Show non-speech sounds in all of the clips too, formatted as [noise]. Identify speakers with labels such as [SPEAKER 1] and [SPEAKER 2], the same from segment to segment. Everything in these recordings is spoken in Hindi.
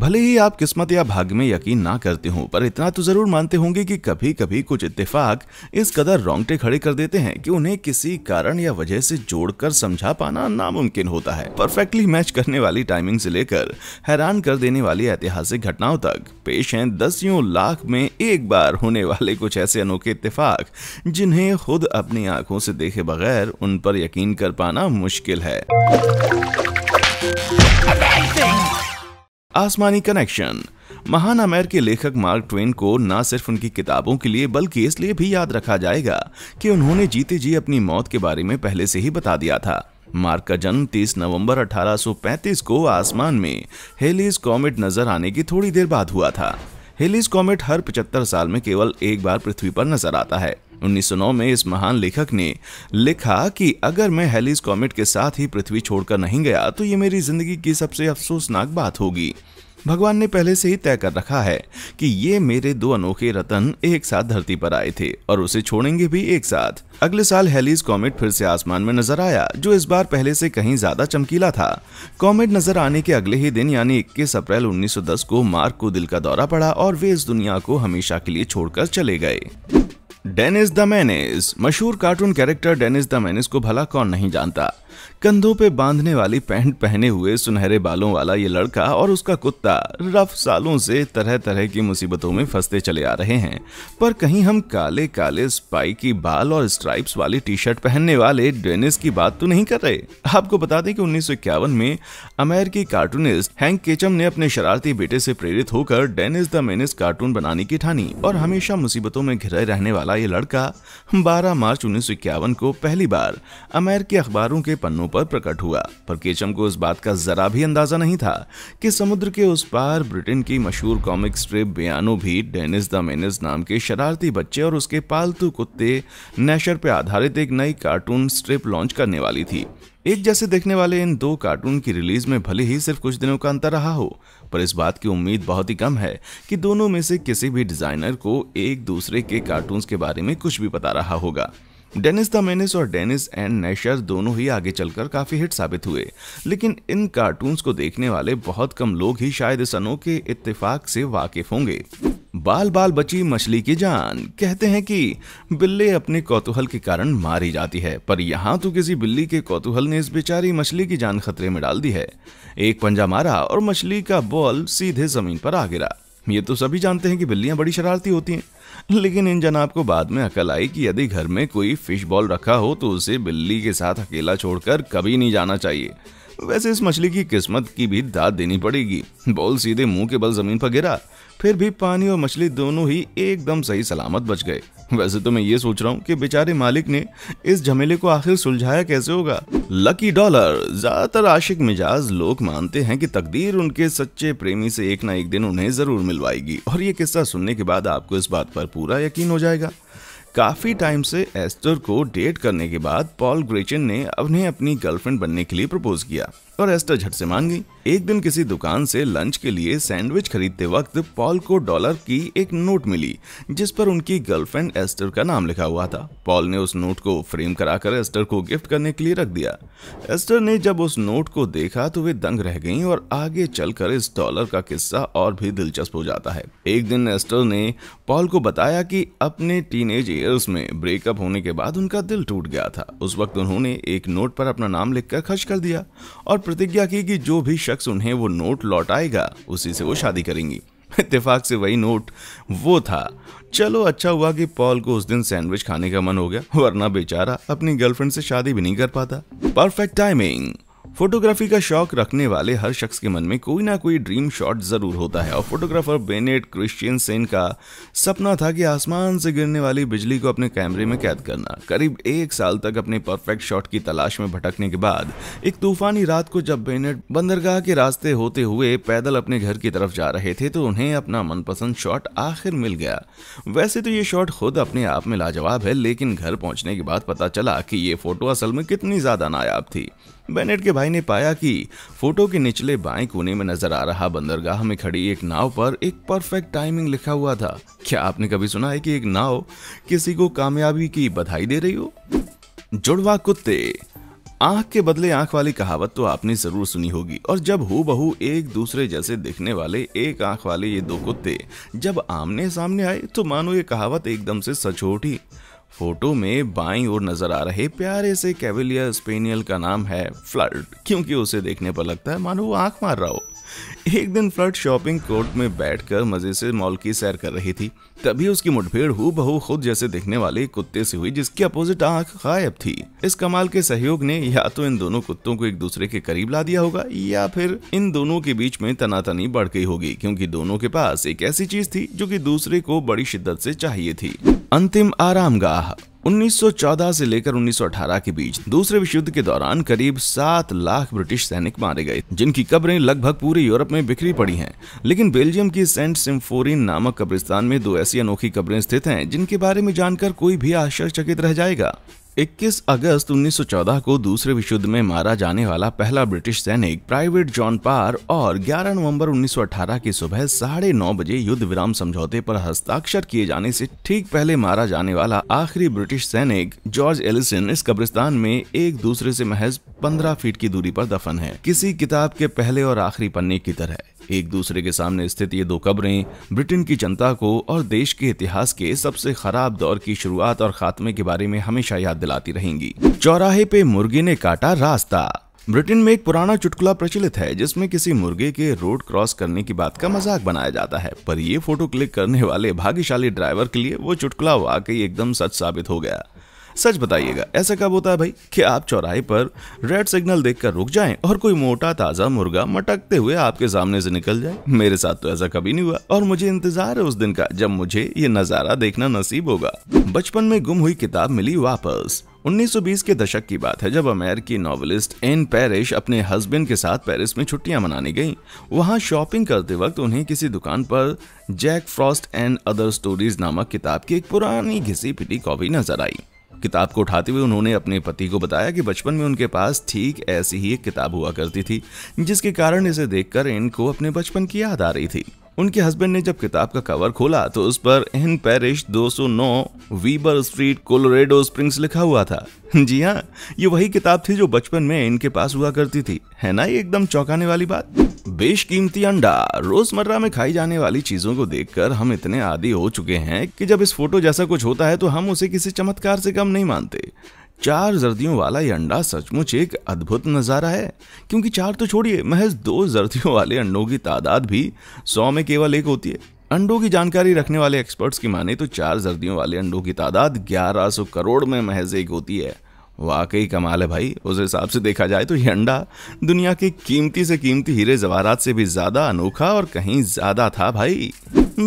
[SPEAKER 1] भले ही आप किस्मत या भाग्य में यकीन ना करते हो पर इतना तो जरूर मानते होंगे कि कभी कभी कुछ इत्तेफाक इस कदर रोंगटे खड़े कर देते हैं कि उन्हें किसी कारण या वजह से जोड़कर समझा पाना नामुमकिन होता है परफेक्टली मैच करने वाली टाइमिंग से लेकर हैरान कर देने वाली ऐतिहासिक घटनाओं तक पेश है दसियों लाख में एक बार होने वाले कुछ ऐसे अनोखे इत्तेफाक जिन्हें खुद अपनी आंखों से देखे बगैर उन पर यकीन कर पाना मुश्किल है आसमानी कनेक्शन महान अमेर के लेखक मार्क ट्वेन को न सिर्फ उनकी किताबों के लिए बल्कि इसलिए भी याद रखा जाएगा कि उन्होंने जीते जी अपनी मौत के बारे में पहले से ही बता दिया था मार्क का जन्म 30 नवंबर 1835 को आसमान में हेलीज कॉमेट नजर आने की थोड़ी देर बाद हुआ था हेलीज कॉमेट हर 75 साल में केवल एक बार पृथ्वी पर नजर आता है 1909 में इस महान लेखक ने लिखा कि अगर मैं हेलीज कॉमेट के साथ ही पृथ्वी छोड़कर नहीं गया तो ये मेरी जिंदगी की सबसे अफसोसनाक बात होगी भगवान ने पहले से ही तय कर रखा है कि ये मेरे दो अनोखे रतन एक साथ धरती पर आए थे और उसे छोड़ेंगे भी एक साथ अगले साल हेलीज कॉमेट फिर से आसमान में नजर आया जो इस बार पहले से कहीं ज्यादा चमकीला था कॉमेट नजर आने के अगले ही दिन यानी 21 अप्रैल 1910 को मार्क को दिल का दौरा पड़ा और वे इस दुनिया को हमेशा के लिए छोड़कर चले गए डेनिस द मैनेज मशहूर cartoon character Dennis the menace को भला कौन नहीं जानता कंधों पे बांधने वाली पैंट पहने हुए सुनहरे बालों वाला ये लड़का और उसका कुत्ता रफ सालों से तरह तरह की मुसीबतों में फंसते चले आ रहे हैं पर कहीं हम काले काले स्पाइकी बाल और स्ट्राइप्स वाली टी शर्ट पहनने वाले डेनिस की बात तो नहीं कर रहे आपको बता दें कि उन्नीस में अमेरिकी कार्टूनिस्ट हैंक केचम ने अपने शरारती बेटे से प्रेरित होकर डेनिस द मेनिस कार्टून बनाने की ठानी और हमेशा मुसीबतों में घिरे रहने वाला ये लड़का बारह मार्च उन्नीस को पहली बार अमेरिकी अखबारों के पन्नों पर प्रकट हुआ पर केचम को इस बात का जरा भी अंदाजा नहीं था कि समुद्र के उस पार ब्रिटेन की मशहूर कॉमिक स्ट्रिप बयानो भी डेनिस द मेनिस नाम के शरारती बच्चे और उसके पालतू कुत्ते नेशर पर आधारित एक नई कार्टून स्ट्रिप लॉन्च करने वाली थी एक जैसे देखने वाले इन दो कार्टून की रिलीज में भले ही सिर्फ कुछ दिनों का अंतर रहा हो पर इस बात की उम्मीद बहुत ही कम है कि दोनों में से किसी भी डिजाइनर को एक दूसरे के कार्टून्स के बारे में कुछ भी बता रहा होगा डेनिस द मेनिस और डेनिस एंड नेशर दोनों ही आगे चलकर काफी हिट साबित हुए लेकिन इन कार्टून्स को देखने वाले बहुत कम लोग ही शायद इस अनोखे इत्तेफाक से वाकिफ होंगे बाल बाल बची मछली की जान कहते हैं कि बिल्ले अपने कौतूहल के कारण मारी जाती है पर यहाँ तो किसी बिल्ली के कौतूहल ने इस बेचारी मछली की जान खतरे में डाल दी है एक पंजा मारा और मछली का बॉल सीधे जमीन पर आ गिरा ये तो सभी जानते हैं कि बिल्लियां बड़ी शरारती होती हैं [laughs] लेकिन इन जनाब को बाद में अकल आई कि यदि घर में कोई फिश बॉल रखा हो तो उसे बिल्ली के साथ अकेला छोड़कर कभी नहीं जाना चाहिए वैसे इस मछली की किस्मत की भी दाद देनी पड़ेगी बॉल सीधे मुंह के बल जमीन पर गिरा फिर भी पानी और मछली दोनों ही एकदम सही सलामत बच गए वैसे तो मैं ये सोच रहा हूँ कि बेचारे मालिक ने इस झमेले को आखिर सुलझाया कैसे होगा लकी डॉलर ज्यादातर आशिक मिजाज लोग मानते हैं कि तकदीर उनके सच्चे प्रेमी से एक ना एक दिन उन्हें जरूर मिलवाएगी और ये किस्सा सुनने के बाद आपको इस बात पर पूरा यकीन हो जाएगा काफी टाइम से एस्टर को डेट करने के बाद पॉल ग्रेचन ने उन्हें अपनी गर्लफ्रेंड बनने के लिए प्रपोज किया और एस्टर झट से मान गई एक दिन किसी दुकान से लंच के लिए सैंडविच खरीदते वक्त पॉल को डॉलर की एक नोट मिली जिस पर उनकी गर्लफ्रेंड एस्टर का नाम लिखा हुआ था पॉल ने उस नोट को फ्रेम कराकर एस्टर को गिफ्ट करने के लिए रख दिया एस्टर ने जब उस नोट को देखा तो वे दंग रह गईं और आगे चलकर इस डॉलर का किस्सा और भी दिलचस्प हो जाता है एक दिन एस्टर ने पॉल को बताया कि अपने टीन एज में ब्रेकअप होने के बाद उनका दिल टूट गया था उस वक्त उन्होंने एक नोट पर अपना नाम लिखकर खर्च कर दिया और प्रतिज्ञा की कि जो भी शख्स उन्हें वो नोट लौटाएगा उसी से वो शादी करेंगी इतफाक से वही नोट वो था चलो अच्छा हुआ कि पॉल को उस दिन सैंडविच खाने का मन हो गया वरना बेचारा अपनी गर्लफ्रेंड से शादी भी नहीं कर पाता परफेक्ट टाइमिंग फोटोग्राफी का शौक रखने वाले हर शख्स के मन में कोई ना कोई ड्रीम शॉट जरूर होता है और फोटोग्राफर बेनेट क्रिश्चियन सेन का सपना था कि आसमान से गिरने वाली बिजली को अपने कैमरे में कैद करना करीब एक साल तक अपने परफेक्ट शॉट की तलाश में भटकने के बाद एक तूफानी रात को जब बेनेट बंदरगाह के रास्ते होते हुए पैदल अपने घर की तरफ जा रहे थे तो उन्हें अपना मनपसंद शॉट आखिर मिल गया वैसे तो ये शॉट खुद अपने आप में लाजवाब है लेकिन घर पहुंचने के बाद पता चला कि ये फोटो असल में कितनी ज्यादा नायाब थी बेनेट के भाई ने पाया कि फोटो के निचले बाएं कोने में नजर आ रहा बंदरगाह में खड़ी एक नाव पर एक परफेक्ट टाइमिंग लिखा हुआ था क्या आपने कभी सुना है कि एक नाव किसी को कामयाबी की बधाई दे रही हो जुड़वा कुत्ते आंख के बदले आंख वाली कहावत तो आपने जरूर सुनी होगी और जब हु बहु एक दूसरे जैसे दिखने वाले एक आंख वाले ये दो कुत्ते जब आमने सामने आए तो मानो ये कहावत एकदम से सचोटी फोटो में बाई ओर नजर आ रहे प्यारे से कैविलियर स्पेनियल का नाम है फ्लड क्योंकि उसे देखने पर लगता है मानो वो आंख मार रहा हो एक दिन फ्लड शॉपिंग कोर्ट में बैठकर मजे से मॉल की सैर कर रही थी तभी उसकी मुठभेड़ हु बहु खुद जैसे दिखने वाले कुत्ते से हुई जिसकी अपोजिट आंख गायब थी इस कमाल के सहयोग ने या तो इन दोनों कुत्तों को एक दूसरे के करीब ला दिया होगा या फिर इन दोनों के बीच में तनातनी बढ़ गई होगी क्योंकि दोनों के पास एक ऐसी चीज थी जो कि दूसरे को बड़ी शिद्दत से चाहिए थी अंतिम आरामगाह 1914 से लेकर 1918 के बीच दूसरे विश्व युद्ध के दौरान करीब 7 लाख ब्रिटिश सैनिक मारे गए जिनकी कब्रें लगभग पूरे यूरोप में बिखरी पड़ी हैं लेकिन बेल्जियम की सेंट सिम्फोरिन नामक कब्रिस्तान में दो ऐसी अनोखी कब्रें स्थित हैं जिनके बारे में जानकर कोई भी आश्चर्यचकित रह जाएगा 21 अगस्त 1914 को दूसरे विश्व युद्ध में मारा जाने वाला पहला ब्रिटिश सैनिक प्राइवेट जॉन पार और 11 नवंबर 1918 की सुबह साढ़े नौ बजे युद्ध विराम समझौते पर हस्ताक्षर किए जाने से ठीक पहले मारा जाने वाला आखिरी ब्रिटिश सैनिक जॉर्ज एलिसन इस कब्रिस्तान में एक दूसरे से महज 15 फीट की दूरी पर दफन है किसी किताब के पहले और आखिरी पन्ने की तरह एक दूसरे के सामने स्थित ये दो कब्रें ब्रिटेन की जनता को और देश के इतिहास के सबसे खराब दौर की शुरुआत और खात्मे के बारे में हमेशा याद दिलाती रहेंगी चौराहे पे मुर्गे ने काटा रास्ता ब्रिटेन में एक पुराना चुटकुला प्रचलित है जिसमें किसी मुर्गे के रोड क्रॉस करने की बात का मजाक बनाया जाता है पर ये फोटो क्लिक करने वाले भाग्यशाली ड्राइवर के लिए वो चुटकुला वाकई एकदम सच साबित हो गया सच बताइएगा ऐसा कब होता है भाई कि आप चौराहे पर रेड सिग्नल देखकर रुक जाएं और कोई मोटा ताज़ा मुर्गा मटकते हुए आपके सामने से निकल जाए मेरे साथ तो ऐसा कभी नहीं हुआ और मुझे इंतजार है उस दिन का जब मुझे ये नज़ारा देखना नसीब होगा बचपन में गुम हुई किताब मिली वापस 1920 के दशक की बात है जब अमेरिकी नॉवलिस्ट एन पेरिश अपने हस्बैंड के साथ पेरिस में छुट्टियां मनाने गईं। वहां शॉपिंग करते वक्त उन्हें किसी दुकान पर Jack Frost and other stories नामक किताब की एक पुरानी घिसी पिटी कॉपी नजर आई किताब को उठाते हुए उन्होंने अपने पति को बताया कि बचपन में उनके पास ठीक ऐसी ही एक किताब हुआ करती थी जिसके कारण इसे देखकर इनको अपने बचपन की याद आ रही थी उनके हस्बैंड ने जब किताब का कवर खोला तो उस पर Ann Parrish 209 Weber street Colorado Springs लिखा हुआ था जी हाँ ये वही किताब थी जो बचपन में इनके पास हुआ करती थी है ना ये एकदम चौंकाने वाली बात बेशकीमती अंडा रोजमर्रा में खाई जाने वाली चीजों को देखकर हम इतने आदि हो चुके हैं कि जब इस फोटो जैसा कुछ होता है तो हम उसे किसी चमत्कार से कम नहीं मानते चार जर्दियों वाला ये अंडा सचमुच एक अद्भुत नज़ारा है क्योंकि चार तो छोड़िए महज दो जर्दियों वाले अंडों की तादाद भी सौ में केवल एक होती है अंडों की जानकारी रखने वाले एक्सपर्ट्स की माने तो चार जर्दियों वाले अंडों की तादाद 1100 करोड़ में महज एक होती है वाकई कमाल है भाई उस हिसाब से देखा जाए तो ये अंडा दुनिया के कीमती से कीमती हीरे जवारात से भी ज्यादा अनोखा और कहीं ज्यादा था भाई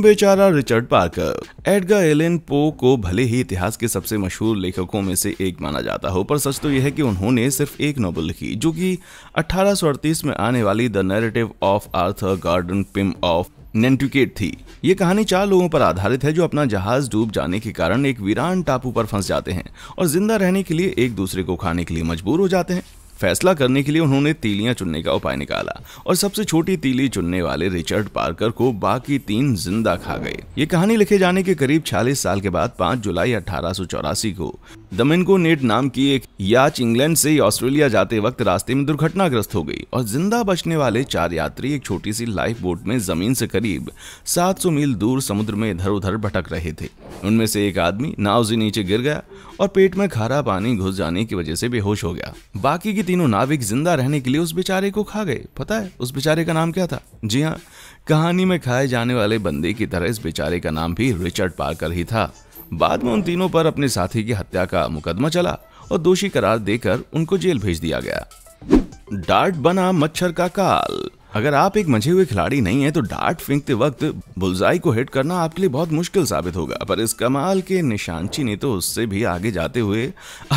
[SPEAKER 1] बेचारा रिचर्ड पार्कर एडगर एलेन पो को भले ही इतिहास के सबसे मशहूर लेखकों में से एक माना जाता हो पर सच तो यह है कि उन्होंने सिर्फ एक नॉवल लिखी जो कि अठारह में आने वाली the narrative of Arthur Gordon Pym of Nantucket थी ये कहानी चार लोगों पर आधारित है जो अपना जहाज डूब जाने के कारण एक वीरान टापू पर फंस जाते हैं और जिंदा रहने के लिए एक दूसरे को खाने के लिए मजबूर हो जाते हैं फैसला करने के लिए उन्होंने तीलियां चुनने का उपाय निकाला और सबसे छोटी तीली चुनने वाले रिचर्ड पार्कर को बाकी तीन जिंदा खा गए ये कहानी लिखे जाने के करीब 46 साल के बाद 5 जुलाई अठारह को दमिनको नेट नाम की एक याच इंग्लैंड से ऑस्ट्रेलिया जाते वक्त रास्ते में दुर्घटनाग्रस्त हो गई और जिंदा बचने वाले चार यात्री एक छोटी सी लाइफ बोट में जमीन से करीब 700 मील दूर समुद्र में इधर उधर भटक रहे थे उनमें से एक आदमी नाव से नीचे गिर गया और पेट में खारा पानी घुस जाने की वजह से बेहोश हो गया बाकी की तीनों नाविक जिंदा रहने के लिए उस बेचारे को खा गए पता है उस बेचारे का नाम क्या था जी हाँ कहानी में खाए जाने वाले बंदे की तरह इस बेचारे का नाम भी रिचर्ड पार्कर ही था बाद में उन तीनों पर अपने साथी की हत्या का मुकदमा चला और दोषी करार देकर उनको जेल भेज दिया गया डार्ट बना मच्छर का काल अगर आप एक मझे हुए खिलाड़ी नहीं है तो डार्ट फेंकते वक्त बुलजाई को हिट करना आपके लिए बहुत मुश्किल साबित होगा पर इस कमाल के निशानची ने तो उससे भी आगे जाते हुए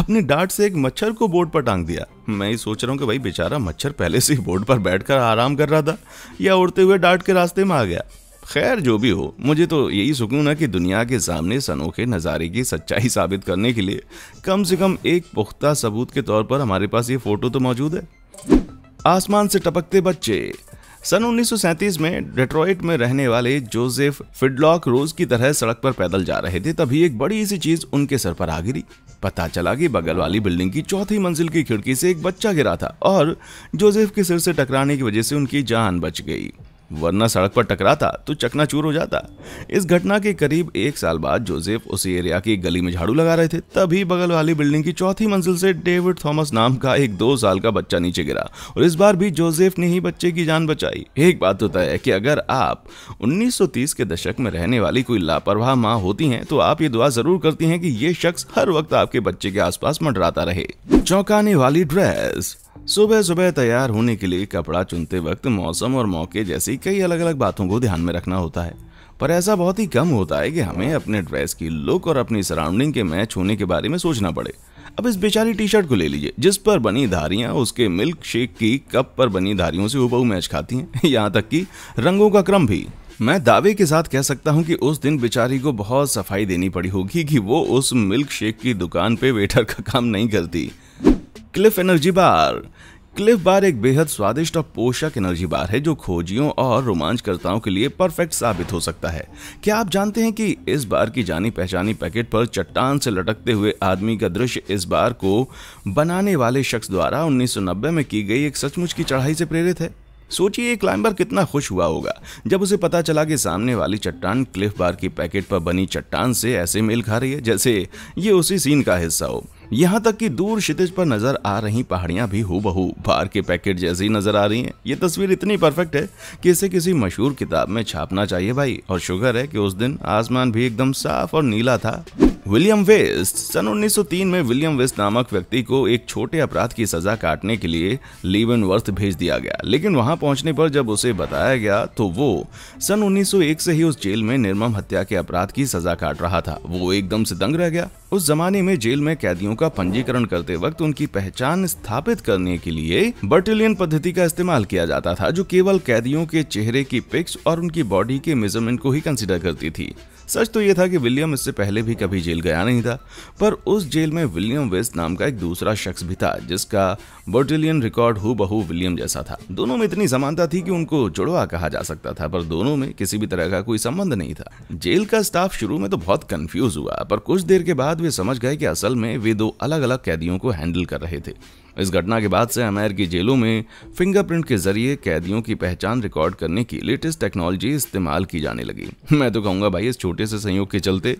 [SPEAKER 1] अपने डार्ट से एक मच्छर को बोर्ड पर टांग दिया मैं ये सोच रहा हूँ कि भाई बेचारा मच्छर पहले से ही बोर्ड पर बैठकर आराम कर रहा था या उड़ते हुए डार्ट के रास्ते में आ गया खैर जो भी हो मुझे तो यही सुकून है कि दुनिया के सामने सनोखे नज़ारे की सच्चाई साबित करने के लिए कम से कम एक पुख्ता सबूत के तौर पर हमारे पास ये फ़ोटो तो मौजूद है आसमान से टपकते बच्चे सन 1937 में डेट्रॉइट में रहने वाले जोसेफ फिडलॉक रोज की तरह सड़क पर पैदल जा रहे थे तभी एक बड़ी सी चीज उनके सर पर आ गिरी पता चला कि बगल वाली बिल्डिंग की चौथी मंजिल की खिड़की से एक बच्चा गिरा था और जोसेफ के सिर से टकराने की वजह से उनकी जान बच गई वरना सड़क पर टकराता तो चकनाचूर हो जाता इस घटना के करीब एक साल बाद जोसेफ उसी एरिया की गली में झाड़ू लगा रहे थे तभी बगल वाली बिल्डिंग की चौथी मंजिल से डेविड थॉमस नाम का एक दो साल का बच्चा नीचे गिरा और इस बार भी जोसेफ ने ही बच्चे की जान बचाई एक बात तो तय है कि अगर आप 1930 के दशक में रहने वाली कोई लापरवाह माँ होती है तो आप ये दुआ जरूर करती है की ये शख्स हर वक्त आपके बच्चे के आस मंडराता रहे चौंकाने वाली ड्रेस सुबह सुबह तैयार होने के लिए कपड़ा चुनते वक्त मौसम और मौके जैसी कई अलग अलग बातों को ध्यान में रखना होता है पर ऐसा बहुत ही कम होता है कि हमें अपने ड्रेस की लुक और अपनी सराउंडिंग के मैच होने के बारे में सोचना पड़े अब इस बेचारी टी शर्ट को ले लीजिए जिस पर बनी धारियां उसके मिल्क शेक की कप पर बनी धारियों से उबाऊ मैच खाती हैं [laughs] यहाँ तक कि रंगों का क्रम भी मैं दावे के साथ कह सकता हूं कि उस दिन बेचारी को बहुत सफाई देनी पड़ी होगी कि वो उस मिल्क शेक की दुकान पे वेटर का काम नहीं करती Clif energy bar Clif bar एक बेहद स्वादिष्ट और पोषक एनर्जी बार है जो खोजियों और रोमांचकर्ताओं के लिए परफेक्ट साबित हो सकता है क्या आप जानते हैं कि इस बार की जानी पहचानी पैकेट पर चट्टान से लटकते हुए आदमी का दृश्य इस बार को बनाने वाले शख्स द्वारा 1990 में की गई एक सचमुच की चढ़ाई से प्रेरित है सोचिए क्लाइंबर कितना खुश हुआ होगा जब उसे पता चला कि सामने वाली चट्टान क्लिफ बार की पैकेट पर बनी चट्टान से ऐसे मेल खा रही है जैसे ये उसी सीन का हिस्सा हो यहाँ तक कि दूर क्षितिज पर नजर आ रही पहाड़ियां भी हु बहू बार के पैकेट जैसी नजर आ रही हैं ये तस्वीर इतनी परफेक्ट है कि इसे किसी मशहूर किताब में छापना चाहिए भाई और शुगर है कि उस दिन आसमान भी एकदम साफ और नीला था विलियम वेस्ट सन 1903 में विलियम वेस्ट नामक व्यक्ति को एक छोटे अपराध की सजा काटने के लिए वर्थ भेज दिया गया लेकिन वहां पहुंचने पर जब उसे बताया गया तो वो सन 1901 से ही उस जेल में निर्मम हत्या के अपराध की सजा काट रहा था वो एकदम से दंग रह गया उस जमाने में जेल में कैदियों का पंजीकरण करते वक्त उनकी पहचान स्थापित करने के लिए बर्टिलियन पद्धति का इस्तेमाल किया जाता था जो केवल कैदियों के चेहरे की पिक्स और उनकी बॉडी के मेजरमेंट को ही कंसिडर करती थी सच तो ये था कि विलियम इससे पहले भी कभी जेल गया नहीं था पर उस जेल में विलियम वेस्ट नाम का एक दूसरा शख्स भी था जिसका बोटिलियन रिकॉर्ड हु बहु विलियम जैसा था दोनों में इतनी समानता थी कि उनको जुड़वा कहा जा सकता था पर दोनों में किसी भी तरह का कोई संबंध नहीं था जेल का स्टाफ शुरू में तो बहुत कंफ्यूज हुआ पर कुछ देर के बाद वे समझ गए कि असल में वे दो अलग अलग कैदियों को हैंडल कर रहे थे इस घटना के बाद से अमेर की जेलों में फिंगरप्रिंट के जरिए कैदियों की पहचान रिकॉर्ड करने की लेटेस्ट टेक्नोलॉजी इस्तेमाल की जाने लगी मैं तो कहूंगा भाई इस छोटे से संयोग के चलते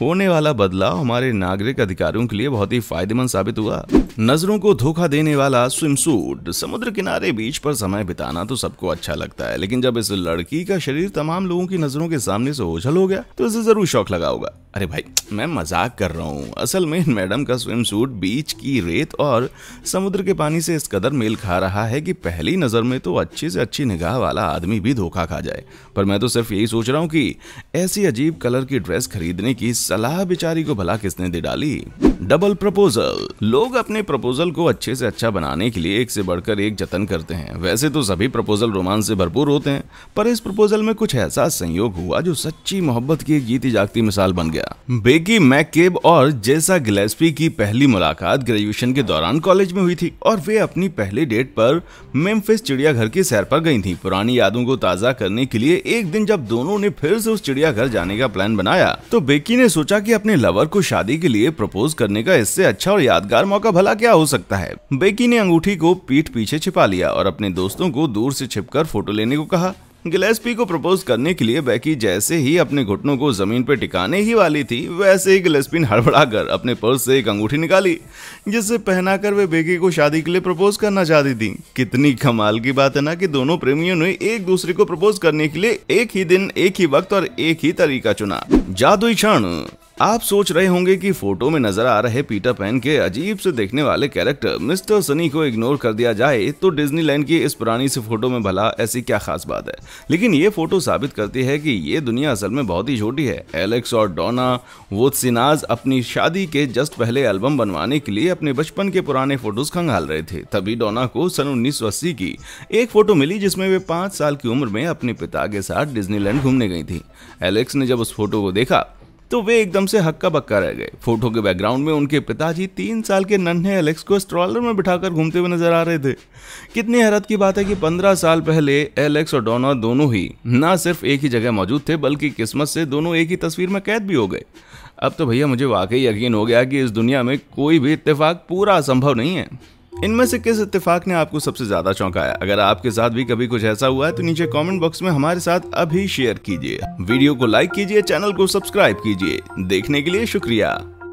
[SPEAKER 1] होने वाला बदलाव हमारे नागरिक अधिकारों के लिए बहुत ही फायदेमंद साबित हुआ नजरों को धोखा देने वाला स्विम सूट समुद्र किनारे बीच पर समय बिताना तो सबको अच्छा लगता है लेकिन जब इस लड़की का शरीर तमाम लोगों की नजरों के सामने से ओझल हो गया तो इसे जरूर शौक लगा होगा अरे भाई मैं मजाक कर रहा हूँ असल में मैडम का स्विम सूट बीच की रेत और समुद्र के पानी से इस कदर मेल खा रहा है कि पहली नज़र में तो अच्छी से अच्छी निगाह वाला आदमी भी धोखा खा जाए पर मैं तो सिर्फ यही सोच रहा हूँ कि ऐसी अजीब कलर की ड्रेस खरीदने की सलाह बिचारी को भला किसने दे डाली डबल प्रपोजल लोग अपने प्रपोजल को अच्छे से अच्छा बनाने के लिए एक से बढ़कर एक जतन करते हैं वैसे तो सभी प्रपोजल रोमांस से भरपूर होते हैं पर इस प्रपोजल में कुछ ऐसा संयोग हुआ जो सच्ची मोहब्बत की एक जीती जागती मिसाल बन गया बेकी मैकेब और जैसा गिलेस्पी की पहली मुलाकात ग्रेजुएशन के दौरान कॉलेज में हुई थी और वे अपनी पहली डेट पर मेम्फिस चिड़ियाघर की सैर पर गई थी पुरानी यादों को ताज़ा करने के लिए एक दिन जब दोनों ने फिर से उस चिड़ियाघर जाने का प्लान बनाया तो बेकी ने सोचा कि अपने लवर को शादी के लिए प्रपोज करने का इससे अच्छा और यादगार मौका भला क्या हो सकता है बेकी ने अंगूठी को पीठ पीछे छिपा लिया और अपने दोस्तों को दूर से छिपकर फोटो लेने को कहा गिलेस्पी को प्रपोज करने के लिए बैकी जैसे ही अपने घुटनों को जमीन पर टिकाने ही वाली थी वैसे ही गिलेस्पी ने हड़बड़ाकर अपने पर्स से एक अंगूठी निकाली पहना पहनाकर वे बेकी को शादी के लिए प्रपोज करना चाहती थी कितनी कमाल की बात है ना कि दोनों प्रेमियों ने एक दूसरे को प्रपोज करने के लिए एक ही दिन एक ही वक्त और एक ही तरीका चुना जादुई क्षण आप सोच रहे होंगे कि फोटो में नजर आ रहे पीटर पैन के अजीब से देखने वाले कैरेक्टर मिस्टर सनी को इग्नोर कर दिया जाए तो डिज्नीलैंड की इस पुरानी सी फोटो में भला ऐसी क्या खास बात है लेकिन ये फोटो साबित करती है कि ये दुनिया असल में बहुत ही छोटी है एलेक्स और डोना सिनाज अपनी शादी के जस्ट पहले एल्बम बनवाने के लिए अपने बचपन के पुराने फोटोज खंगाल रहे थे तभी डोना को सन उन्नीस की एक फोटो मिली जिसमें वे पांच साल की उम्र में अपने पिता के साथ डिज्नीलैंड घूमने गई थी एलेक्स ने जब उस फोटो को देखा तो वे एकदम से हक्का बक्का रह गए फोटो के बैकग्राउंड में उनके पिताजी तीन साल के नन्हे एलेक्स को स्ट्रॉलर में बिठाकर घूमते हुए नजर आ रहे थे कितनी हैरत की बात है कि पंद्रह साल पहले एलेक्स और डोना दोनों ही ना सिर्फ एक ही जगह मौजूद थे बल्कि किस्मत से दोनों एक ही तस्वीर में कैद भी हो गए अब तो भैया मुझे वाकई यकीन हो गया कि इस दुनिया में कोई भी इतफाक पूरा असंभव नहीं है इनमें से किस इत्तेफाक ने आपको सबसे ज्यादा चौंकाया अगर आपके साथ भी कभी कुछ ऐसा हुआ है तो नीचे कमेंट बॉक्स में हमारे साथ अभी शेयर कीजिए वीडियो को लाइक कीजिए चैनल को सब्सक्राइब कीजिए देखने के लिए शुक्रिया